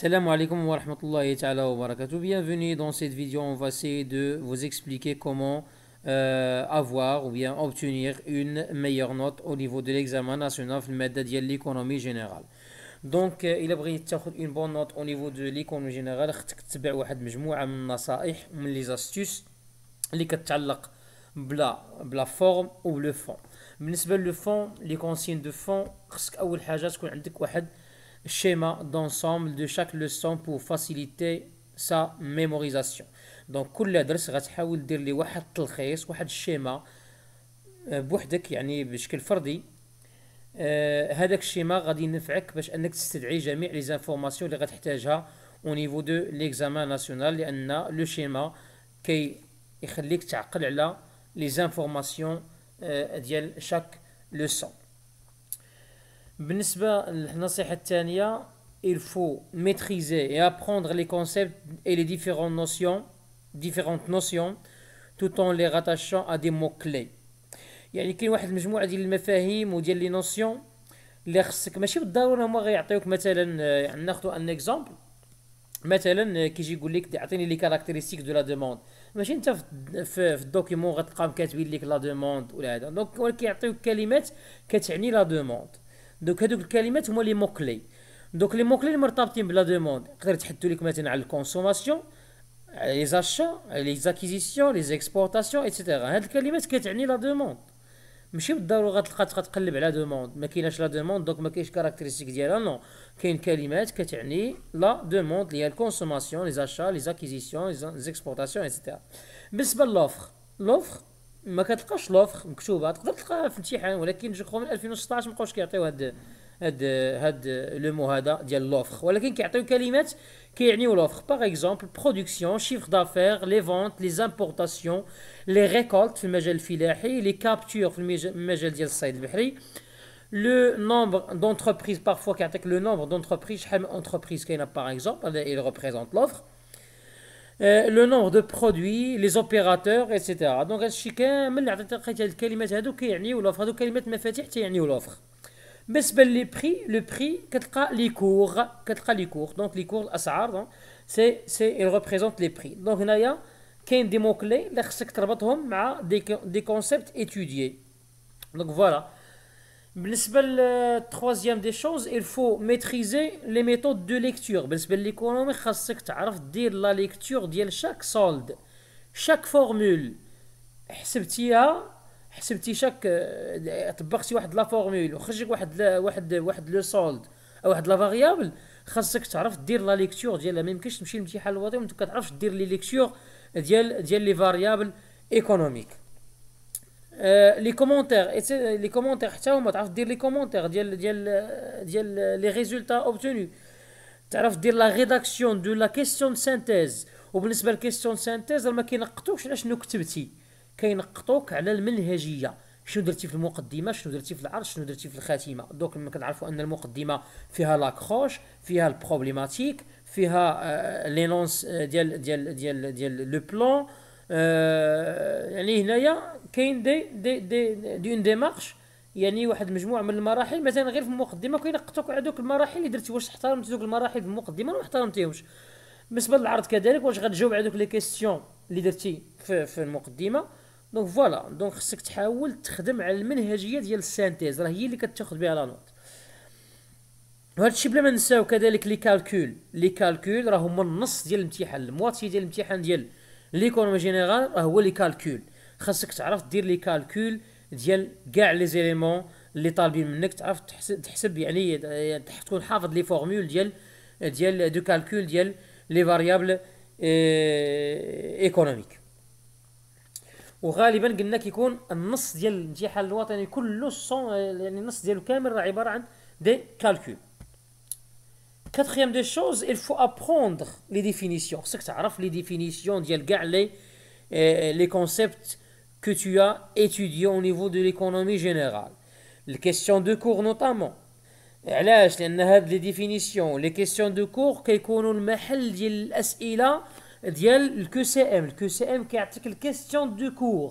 Salam alaikum wa rahmatullahi ta'ala wa barakatuh. Bienvenue dans cette vidéo. On va essayer de vous expliquer comment euh, avoir ou bien obtenir une meilleure note au niveau de l'examen national de l'économie générale. Donc, euh, il a pris une bonne note au niveau de l'économie générale. Je vais vous donner un peu de astuces qui la forme ou le fond. Je vais vous fond, les consignes de fond. Je que vous donner schéma d'ensemble de chaque leçon pour faciliter sa mémorisation Donc, كل درس غتحاول دير لي واحد التلخيص واحد الشيما بوحدك يعني بشكل فردي هذاك الشيما غادي ينفعك باش انك تستدعي جميع اللي غتحتاجها ليكزامان ناسيونال لان لو شيما كي يخليك تعقل على ديال بالنسبة للنصيحة الثانية il faut maîtriser et apprendre les concepts et les différentes notions différentes notions tout en les rattachant à des mots clés يعني كاين واحد المجموعة ديال المفاهيم وديال لي نوسيون اللي خصك ماشي بالضروره هما غيعطيوك مثلا يعني ناخذ ان اكزومبل مثلا كيجي يقول لك اعطيني لي كاركتيرستيك دو لا دوموند ماشي انت في الدوكيمون غتلقاهم كاتبين لك لا دوموند ولا هذا دونك ولكن يعطيوك كلمات كتعني لا دوموند donc, le calimètre, sont les mots-clés. Donc, les mots-clés, je vais vous dire la demande. Quand vous avez la consommation, les achats, les acquisitions, les exportations, etc. Quand vous avez la demande, je vais vous dire la demande. Je vais vous dire la demande, mais je vais vous dire la demande, donc je vais vous dire la caractéristique. Non, il y a une calimètre qui est la demande, consommation, les achats, les acquisitions, les exportations, etc. Mais c'est l'offre. L'offre. ما كتلقاش لوفر مكتوبه تقدر تلقاها في الامتحان ولكن جو من 2016 ما بقاوش كيعطيو هاد هاد هاد لو مو هذا ديال لوفر ولكن كيعطيو كلمات كيعنيو لوفر باغ اكزومبل برودكسيون شيفر دافير لي فونت لي امبورطاسيون لي ريكولت في المجال الفلاحي لي كابتور في المجال ديال الصيد البحري le nombre d'entreprises, parfois qui attaque le nombre d'entreprises, chaque entreprise qui a par exemple, il représente l'offre. Euh, le nombre de produits, les opérateurs, etc. Donc, des qui Mais prix, le prix, les cours, les cours. Donc, les cours, ils les prix. Donc, il a des mots clés, des concepts étudiés. Donc, Voilà. بالنسبه للتخوازيام دي شوز الفو ميتريزي لي ميثود دو ليكتور بالنسبه لليكونومي خاصك تعرف دير لا ليكتور ديال شاك سولد شاك فورمول حسبتيها حسبتي شاك طبقتي واحد لا فورمول وخرجك واحد لا واحد واحد لو سولد او واحد لا فاريابل خاصك تعرف دير لا ليكتور ديالها ما يمكنش تمشي للامتحان الوظيفي وانت كتعرفش دير لي ليكتور ديال ديال لي فاريابل ايكونوميك لي كومونتير لي كومونتير حتى هما تعرف دير لي كومونتير ديال ديال ديال لي ريزولتا اوبتوني تعرف دير لا ريداكسيون دو لا كيسيون سانتيز وبالنسبه لكيستيون سانتيز ما كينقطوش على شنو كتبتي كينقطوك على المنهجيه شنو درتي في المقدمه شنو درتي في العرض شنو درتي في الخاتمه دوك ما كنعرفوا ان المقدمه فيها لاكروش فيها البروبليماتيك فيها لينونس ديال ديال ديال ديال لو بلان آه، يعني هنايا كاين دي دي دي دي اون ديمارش يعني واحد المجموعه من المراحل مثلا غير في المقدمه كينقطوك على دوك المراحل اللي درتي واش احترمت دوك المراحل في المقدمه ولا احترمتيهمش بالنسبه للعرض كذلك واش غتجاوب على دوك لي كيسيون اللي درتي في, في المقدمه دونك فوالا دونك خصك تحاول تخدم على المنهجيه ديال السانتيز راه هي اللي كتاخذ بها لا نوت وهذا الشيء بلا ما نساو كذلك لي كالكول لي كالكول راهو هما النص ديال الامتحان المواتي ديال الامتحان ديال ليكونومي جينيرال راه هو لي كالكول خاصك تعرف دير لي كالكول ديال كاع لي زيليمون اللي طالبين منك تعرف تحسب يعني تكون حافظ لي فورمول ديال ديال دو كالكول ديال لي فاريابل ايكونوميك وغالبا قلنا كيكون النص ديال الامتحان الوطني كله يعني النص ديالو كامل راه عباره عن دي كالكول Quatrième des choses, il faut apprendre les définitions. C'est que ça arrive, les définitions, les, les concepts que tu as étudiés au niveau de l'économie générale. Les questions de cours notamment. les définitions les لي de cours كيسيون دو كور كيكونوا المحل ديال الاسئله questions الكو QCM. les de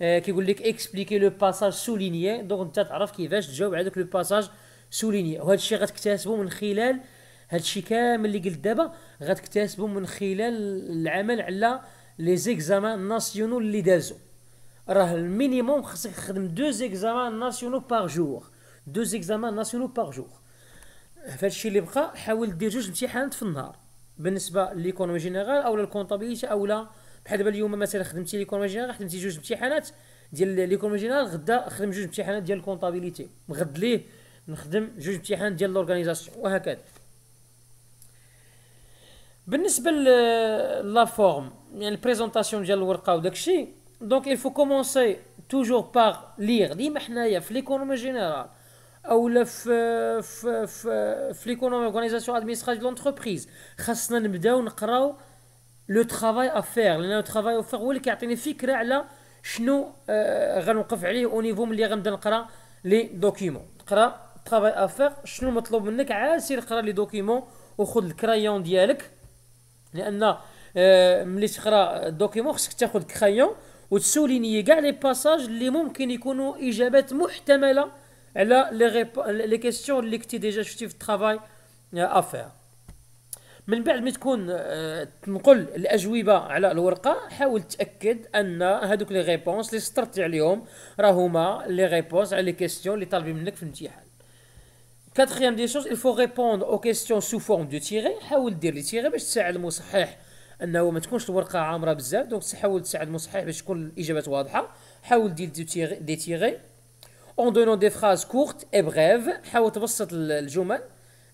كيقول لك اكسبليكي لو باساج سولينيي دونك انت تعرف كيفاش تجاوب على ذاك لو باساج سولينيي وهذا الشيء غتكتسبه من خلال هذا الشيء كامل اللي قلت دابا غتكتسبه من خلال العمل على لي زيكزامان ناسيونو اللي دازو راه المينيموم خصك تخدم دو زيكزامان ناسيونو باغ جور دو زيكزامان ناسيونو باغ جور هذا الشيء اللي بقى حاول دير جوج امتحانات في النهار بالنسبه ليكونومي جينيرال او للكونطابيليتي او لا بحال دابا اليوم مثلا خدمتي لي جينيرال خدمتي جوج امتحانات ديال لي جينيرال غدا خدم جوج امتحانات ديال الكونطابيليتي غد ليه نخدم جوج امتحانات ديال لورغانيزاسيون وهكذا بالنسبه لا فورم يعني البريزونطاسيون ديال الورقه وداكشي دونك il faut commencer toujours par lire ديما حنايا في ليكونومي جينيرال او لا في في, في ليكونومي اورغانيزاسيون ادمنستراتيف لونتربريز خاصنا نبداو نقراو لو ترافاي افير لان لو ترافاي افير هو اللي كيعطيني فكره على شنو آه غنوقف عليه او نيفو ملي غنبدا نقرا لي دوكيمون تقرا ترافاي افير شنو مطلوب منك عاد سير اقرا لي دوكيمون وخذ الكرايون ديالك لان آه ملي تقرا دوكيمون خصك تاخذ كرايون وتسوليني كاع لي باساج اللي ممكن يكونوا اجابات محتمله على لي لي كيستيون اللي كنتي ديجا شفتي في الترافاي افير آه، من بعد ما تكون آه، تنقل الاجوبه على الورقه حاول تاكد ان هذوك لي ريبونس اللي سطرتي عليهم راه هما لي ريبونس على لي كيسيون اللي طالبين منك في الامتحان كاتريام دي شوز الفو غيبوند او كيسيون سو فورم دو تيغي حاول دير لي تيغي باش تساعد المصحح انه ما تكونش الورقه عامره بزاف دونك حاول تساعد المصحح باش تكون الاجابات واضحه حاول دير دي تيغي دي تيغي اون دونون دي فراز كورت اي بريف حاول تبسط الجمل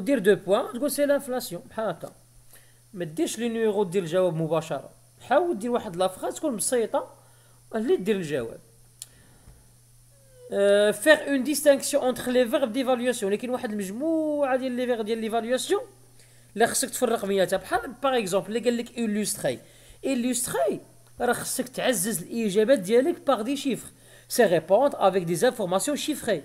dire deux points, c'est l'inflation. Hein, Mais le numéro, hein, la phrase euh, Faire une distinction entre les verbes d'évaluation. Les verbes d'évaluation, Par exemple, illustrer. Illustrer, c'est par des chiffres. C'est répondre avec des informations chiffrées.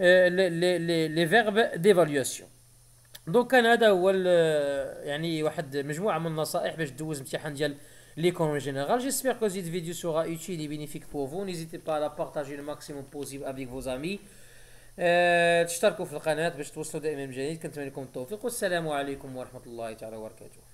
لي لي لي فيرب ديفاليواسيون دونك كان هذا هو يعني واحد مجموعه من النصائح باش تدوز امتحان ديال ليكون جينيرال général. كو زيد فيديو vidéo اوتيل utile et bénéfique pour vous. N'hésitez pas à la partager le maximum possible avec euh, تشتركوا في القناة باش توصلوا دائما بجديد كنتمنى لكم التوفيق والسلام عليكم ورحمة الله تعالى وبركاته